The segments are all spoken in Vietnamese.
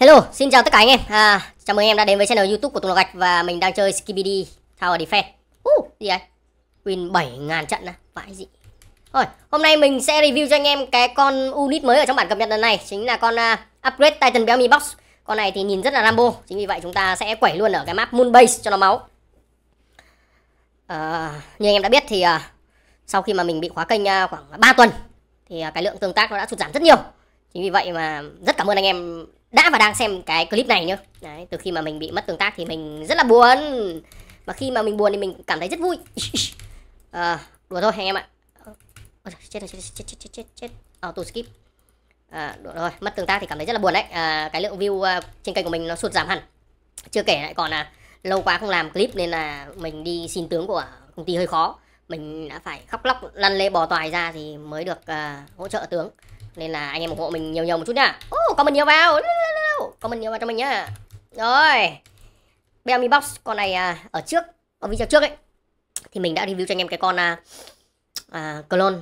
Hello, xin chào tất cả anh em. À, chào mừng anh em đã đến với channel YouTube của Tùng Lò Gạch và mình đang chơi Skibidi Tower Defense. Uh, gì đấy? Win 7000 trận á, à? vãi gì? Rồi, hôm nay mình sẽ review cho anh em cái con unit mới ở trong bản cập nhật lần này, chính là con uh, Upgrade Titan Béo Mi Box. Con này thì nhìn rất là Rambo, chính vì vậy chúng ta sẽ quẩy luôn ở cái map Moon Base cho nó máu. À, như anh em đã biết thì uh, sau khi mà mình bị khóa kênh uh, khoảng 3 tuần thì uh, cái lượng tương tác nó đã sụt giảm rất nhiều. Chính vì vậy mà rất cảm ơn anh em đã và đang xem cái clip này nhá Đấy, từ khi mà mình bị mất tương tác thì mình rất là buồn Mà khi mà mình buồn thì mình cảm thấy rất vui à, Đùa thôi anh em ạ Ôi, Chết rồi, chết chết chết chết chết chết Auto skip à, Đùa thôi, mất tương tác thì cảm thấy rất là buồn đấy à, Cái lượng view trên kênh của mình nó sụt giảm hẳn Chưa kể lại còn là lâu quá không làm clip nên là mình đi xin tướng của công ty hơi khó Mình đã phải khóc lóc lăn lê bò toài ra thì mới được uh, hỗ trợ tướng Nên là anh em ủng hộ mình nhiều nhiều một chút nha Ô, oh, comment nhiều vào comment nhiều vào cho mình nhá rồi Bellamy Box con này à, ở trước ở video trước ấy thì mình đã review cho anh em cái con à, à, clone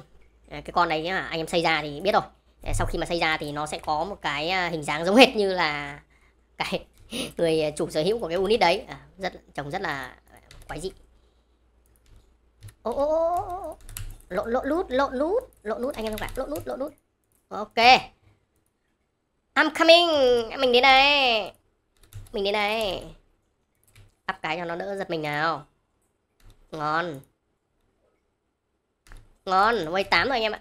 à, cái con này nhá anh em xây ra thì biết rồi à, sau khi mà xây ra thì nó sẽ có một cái à, hình dáng giống hệt như là cái người chủ sở hữu của cái unit đấy à, rất trông rất là quái dị ô ô ô lộn lộn lút lộn lút lộn lút anh em không phải lộn lút lộn lút ok I'm coming Mình đến đây Mình đến đây Đắp cái cho nó đỡ giật mình nào Ngon Ngon Quay 8 rồi anh em ạ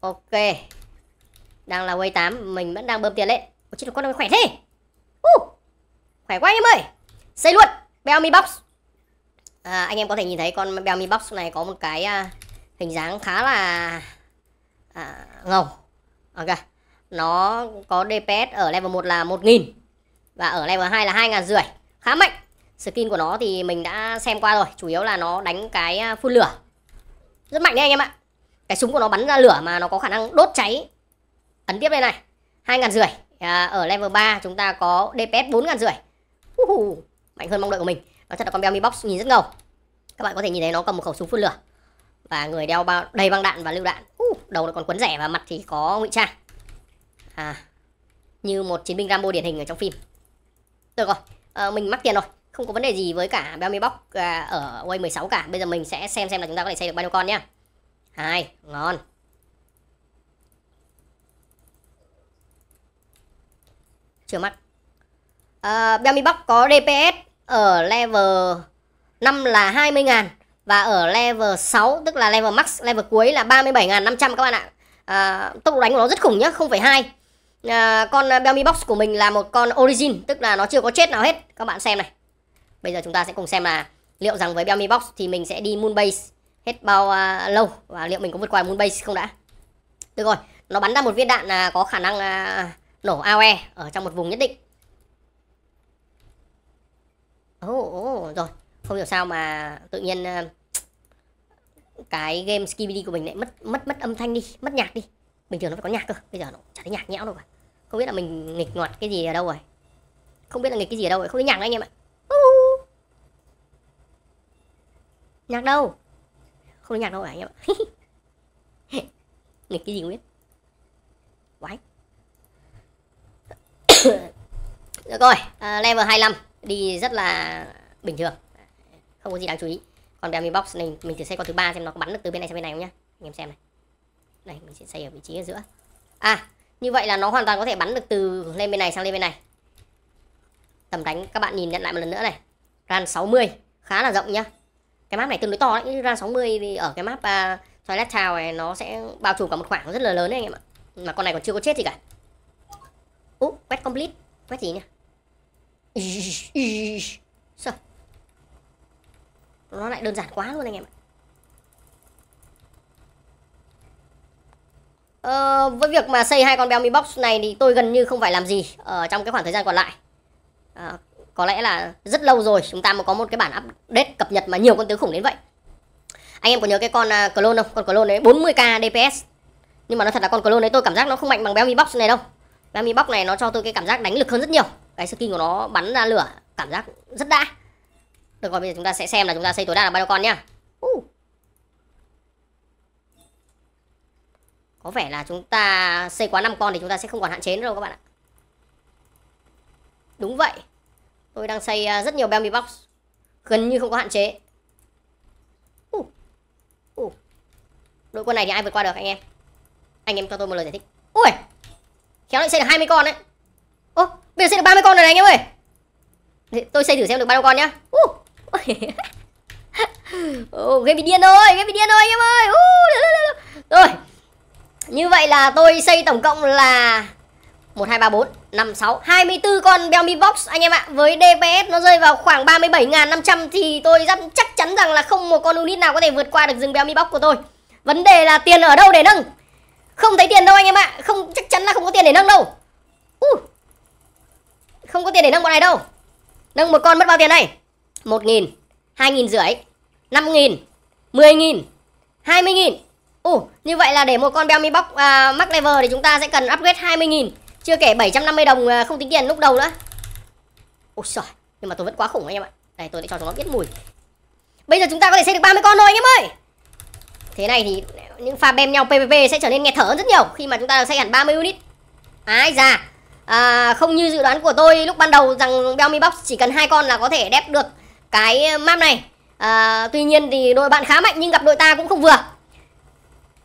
Ok Đang là quay 8 Mình vẫn đang bơm tiền lên Ôi chết con nó khỏe thế uh, Khỏe quá anh em ơi Xây luôn mi Box à, Anh em có thể nhìn thấy con mi Box này có một cái uh, Hình dáng khá là uh, Ngầu Ok nó có DPS ở level 1 là 1000 và ở level 2 là 2500 khá mạnh skin của nó thì mình đã xem qua rồi chủ yếu là nó đánh cái à, phun lửa rất mạnh đấy anh em ạ cái súng của nó bắn ra lửa mà nó có khả năng đốt cháy ấn tiếp đây này hai ngàn rưỡi à, ở level 3 chúng ta có DPS bốn ngàn rưỡi mạnh hơn mong đợi của mình nó thật là con Bell box nhìn rất ngầu các bạn có thể nhìn thấy nó cầm một khẩu súng phun lửa và người đeo bao đầy băng đạn và lựu đạn uh, đầu nó còn quấn rẻ và mặt thì có ngụy trang à như một chiến binh Rambo điển hình ở trong phim được rồi à, mình mắc tiền rồi không có vấn đề gì với cả Bellamy Box à, ở Way 16 cả bây giờ mình sẽ xem xem là chúng ta có thể xây được bao nhiêu con nhá hai ngon chưa mắc à, Bellamy Box có DPS ở level 5 là 20 ngàn và ở level 6 tức là level max level cuối là 37.500 các bạn ạ à, tốc độ đánh của nó rất khủng nhá 0.2 à, con Bellamy ờ, Box của mình là một con origin tức là nó chưa có chết nào hết các bạn xem này bây giờ chúng ta sẽ cùng xem là liệu rằng với Bellamy Box thì mình sẽ đi Moonbase hết bao à, lâu và liệu mình có vượt qua Moonbase không đã được rồi nó bắn ra một viên đạn là có khả năng à, nổ AOE ở trong một vùng nhất định oh, oh, rồi không hiểu sao mà tự nhiên à, cái game skibidi của mình lại mất mất mất âm thanh đi mất nhạc đi bình thường nó phải có nhạc cơ bây giờ nó chả thấy nhạc nhẽo đâu cả không biết là mình nghịch ngọt cái gì ở đâu rồi không biết là nghịch cái gì ở đâu rồi không thấy nhạc nữa anh em ạ uh. nhạc đâu không thấy nhạc đâu rồi anh em ạ nghịch cái gì không biết quái được rồi uh, level 25 đi rất là bình thường không có gì đáng chú ý còn Demi Box này mình thử xây con thứ ba xem nó có bắn được từ bên này sang bên này không nhá anh em xem này này mình sẽ xây ở vị trí ở giữa à như vậy là nó hoàn toàn có thể bắn được từ lên bên này sang lên bên này. Tầm đánh các bạn nhìn nhận lại một lần nữa này. Ran 60, khá là rộng nhá. Cái map này tương đối to đấy, Ran 60 thì ở cái map uh, Twilight Town này nó sẽ bao trùm cả một khoảng rất là lớn đấy anh em ạ. Mà con này còn chưa có chết gì cả. Ú, quét complete. Quét gì nhỉ? Sao? Nó lại đơn giản quá luôn anh em ạ. Ờ, với việc mà xây hai con Bellmy Box này thì tôi gần như không phải làm gì ở trong cái khoảng thời gian còn lại. À, có lẽ là rất lâu rồi chúng ta mới có một cái bản update cập nhật mà nhiều con tướng khủng đến vậy. Anh em có nhớ cái con uh, clone không? Con clone đấy 40k DPS. Nhưng mà nó thật là con clone đấy tôi cảm giác nó không mạnh bằng Bellmy Box này đâu. Bellmy Box này nó cho tôi cái cảm giác đánh lực hơn rất nhiều. Cái skin của nó bắn ra lửa cảm giác rất đã. Được rồi bây giờ chúng ta sẽ xem là chúng ta xây tối đa là bao nhiêu con nhá. Uh. có vẻ là chúng ta xây quá 5 con thì chúng ta sẽ không còn hạn chế nữa đâu các bạn ạ đúng vậy tôi đang xây à, rất nhiều belly box gần như không có hạn chế uh. Uh. đội quân này thì ai vượt qua được anh em anh em cho tôi một lời giải thích ui khéo lại xây được 20 con đấy ô oh, bây giờ xây được 30 con rồi này anh em ơi thì tôi xây thử xem được bao nhiêu con nhá uh. oh, game bị điên rồi game bị điên rồi anh em ơi uh. rồi như vậy là tôi xây tổng cộng là 1, 2, 3, 4, 5, 6 24 con Bellmy Box anh em ạ Với DPS nó rơi vào khoảng 37.500 Thì tôi rất chắc chắn rằng là không một con unit nào có thể vượt qua được rừng Bellmy Box của tôi Vấn đề là tiền ở đâu để nâng Không thấy tiền đâu anh em ạ không Chắc chắn là không có tiền để nâng đâu uh. Không có tiền để nâng bọn này đâu Nâng một con mất bao tiền này 1.000 2.000 rưỡi 5.000 10.000 20.000 Ồ, như vậy là để một con Bellmy Box à, Max Level thì chúng ta sẽ cần upgrade 20.000 Chưa kể 750 đồng à, không tính tiền lúc đầu nữa Ôi trời, nhưng mà tôi vẫn quá khủng anh em ạ đây tôi đã cho chúng nó biết mùi Bây giờ chúng ta có thể xây được 30 con rồi anh em ơi Thế này thì những pha bem nhau PvP sẽ trở nên nghe thở rất nhiều Khi mà chúng ta xây hẳn 30 unit Ái da à, Không như dự đoán của tôi lúc ban đầu rằng Bellmy Box chỉ cần hai con là có thể đép được cái map này à, Tuy nhiên thì đội bạn khá mạnh nhưng gặp đội ta cũng không vừa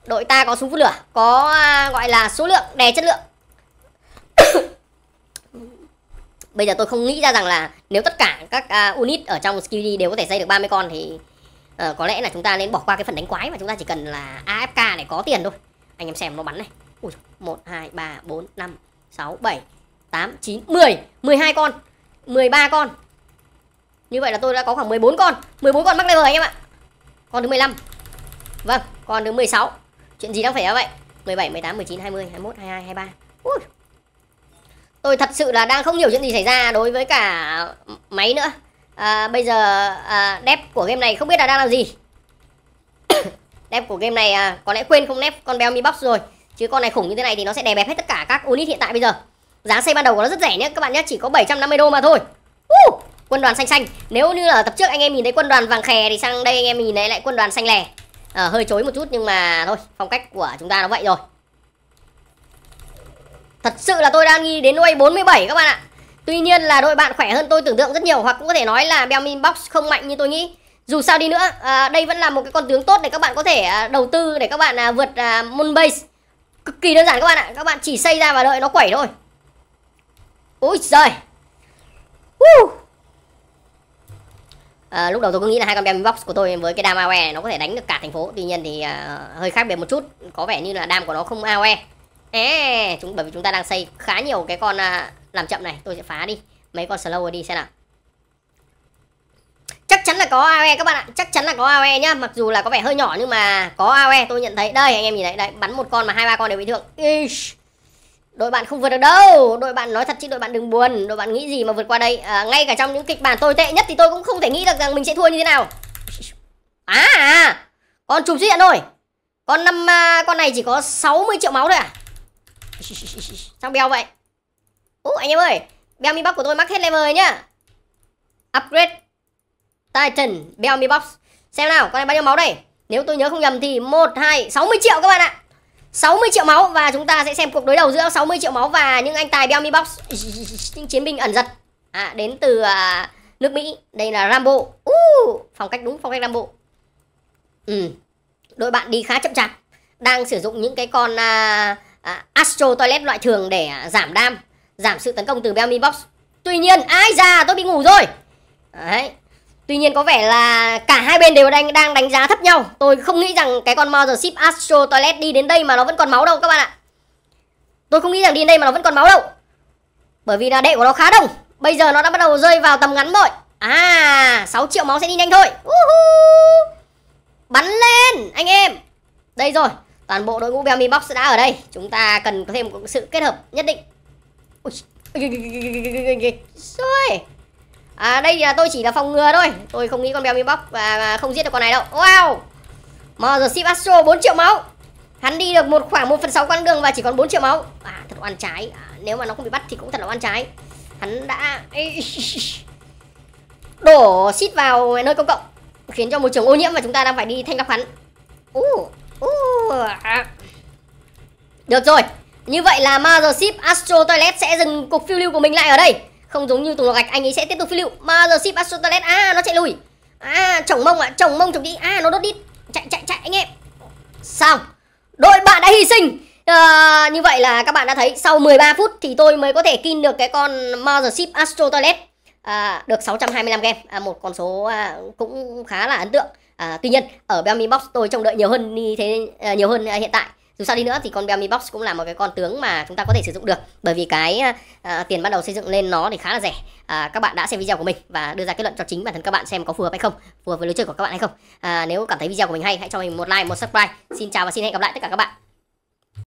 đội ta có súng phun lửa có à, gọi là số lượng đè chất lượng bây giờ tôi không nghĩ ra rằng là nếu tất cả các à, unit ở trong skilly đều có thể xây được 30 con thì à, có lẽ là chúng ta nên bỏ qua cái phần đánh quái mà chúng ta chỉ cần là afk để có tiền thôi anh em xem nó bắn này ui một hai ba bốn năm sáu bảy tám chín mười mười hai con mười ba con như vậy là tôi đã có khoảng 14 con 14 con mắc level anh em ạ Con thứ 15 Vâng, con thứ 16 Chuyện gì đang phải đó vậy 17, 18, 19, 20, 21, 22, 23 Ui. Tôi thật sự là đang không hiểu chuyện gì xảy ra đối với cả máy nữa à, Bây giờ à, dev của game này không biết là đang làm gì Dev của game này à, có lẽ quên không nép con mi Box rồi Chứ con này khủng như thế này thì nó sẽ đè bẹp hết tất cả các unit hiện tại bây giờ Giá xây ban đầu của nó rất rẻ nhé các bạn nhé Chỉ có 750 đô mà thôi uh, Quân đoàn xanh xanh Nếu như là tập trước anh em nhìn thấy quân đoàn vàng khè Thì sang đây anh em nhìn thấy lại quân đoàn xanh lè à, hơi chối một chút nhưng mà thôi phong cách của chúng ta nó vậy rồi thật sự là tôi đang nghi đến nuôi 47 các bạn ạ tuy nhiên là đội bạn khỏe hơn tôi tưởng tượng rất nhiều hoặc cũng có thể nói là Belmin Box không mạnh như tôi nghĩ dù sao đi nữa à, đây vẫn là một cái con tướng tốt để các bạn có thể à, đầu tư để các bạn à, vượt à, môn base cực kỳ đơn giản các bạn ạ các bạn chỉ xây ra và đợi nó quẩy thôi ôi trời Woo! à, lúc đầu tôi cứ nghĩ là hai con bem box của tôi với cái đam aoe này nó có thể đánh được cả thành phố tuy nhiên thì à, hơi khác biệt một chút có vẻ như là đam của nó không aoe à, chúng bởi vì chúng ta đang xây khá nhiều cái con à, làm chậm này tôi sẽ phá đi mấy con slow đi xem nào chắc chắn là có AOE các bạn ạ chắc chắn là có AOE nhá mặc dù là có vẻ hơi nhỏ nhưng mà có AOE tôi nhận thấy đây anh em nhìn thấy đây bắn một con mà hai ba con đều bị thương Ish đội bạn không vượt được đâu đội bạn nói thật chứ đội bạn đừng buồn đội bạn nghĩ gì mà vượt qua đây à, ngay cả trong những kịch bản tồi tệ nhất thì tôi cũng không thể nghĩ được rằng mình sẽ thua như thế nào à, à con chùm xuất thôi con năm à, con này chỉ có 60 triệu máu thôi à sao beo vậy ú anh em ơi beo mi box của tôi mắc hết level nhá upgrade titan beo mi box xem nào con này bao nhiêu máu đây nếu tôi nhớ không nhầm thì một hai sáu mươi triệu các bạn ạ 60 triệu máu và chúng ta sẽ xem cuộc đối đầu giữa 60 triệu máu và những anh tài Bellmy Box những chiến binh ẩn giật à, đến từ à, nước Mỹ. Đây là Rambo. Uh, phong cách đúng phong cách Rambo. Ừ. Đội bạn đi khá chậm chạp, đang sử dụng những cái con à, à, Astro Toilet loại thường để à, giảm đam, giảm sự tấn công từ Bellmy Box. Tuy nhiên, ai già tôi bị ngủ rồi. Đấy, Tuy nhiên có vẻ là cả hai bên đều đang đang đánh giá thấp nhau. Tôi không nghĩ rằng cái con Mother Ship Astro Toilet đi đến đây mà nó vẫn còn máu đâu các bạn ạ. Tôi không nghĩ rằng đi đến đây mà nó vẫn còn máu đâu. Bởi vì là đệ của nó khá đông. Bây giờ nó đã bắt đầu rơi vào tầm ngắn rồi. À, 6 triệu máu sẽ đi nhanh thôi. Uhu. Bắn lên anh em. Đây rồi, toàn bộ đội ngũ Bellmy Box đã ở đây. Chúng ta cần có thêm sự kết hợp nhất định. Ui. Rồi. À đây là tôi chỉ là phòng ngừa thôi Tôi không nghĩ con béo mi bóc và không giết được con này đâu Wow Mother ship Astro 4 triệu máu Hắn đi được một khoảng 1 phần 6 quãng đường và chỉ còn 4 triệu máu À thật oan trái à, Nếu mà nó không bị bắt thì cũng thật là oan trái Hắn đã Đổ shit vào nơi công cộng Khiến cho môi trường ô nhiễm và chúng ta đang phải đi thanh lọc hắn uh, uh, Được rồi Như vậy là Mother ship Astro Toilet sẽ dừng cuộc phiêu lưu của mình lại ở đây không giống như tùng lò gạch anh ấy sẽ tiếp tục phi liệu mà giờ ship astrotalet à nó chạy lùi à chồng mông ạ à, chồng mông chồng đi à nó đốt đít chạy chạy chạy anh em xong đội bạn đã hy sinh à, như vậy là các bạn đã thấy sau 13 phút thì tôi mới có thể kin được cái con Mother Ship Astro Toilet à, được 625 game à, một con số à, cũng khá là ấn tượng à, tuy nhiên ở Bellamy Box tôi trông đợi nhiều hơn như thế à, nhiều hơn à, hiện tại dù sao đi nữa thì con Bell Bellmy Box cũng là một cái con tướng mà chúng ta có thể sử dụng được bởi vì cái à, à tiền ban đầu xây dựng lên nó thì khá là rẻ à, các bạn đã xem video của mình và đưa ra kết luận cho chính bản thân các bạn xem có phù hợp hay không phù hợp với lối chơi của các bạn hay không à, nếu cảm thấy video của mình hay hãy cho mình một like một subscribe xin chào và xin hẹn gặp lại tất cả các bạn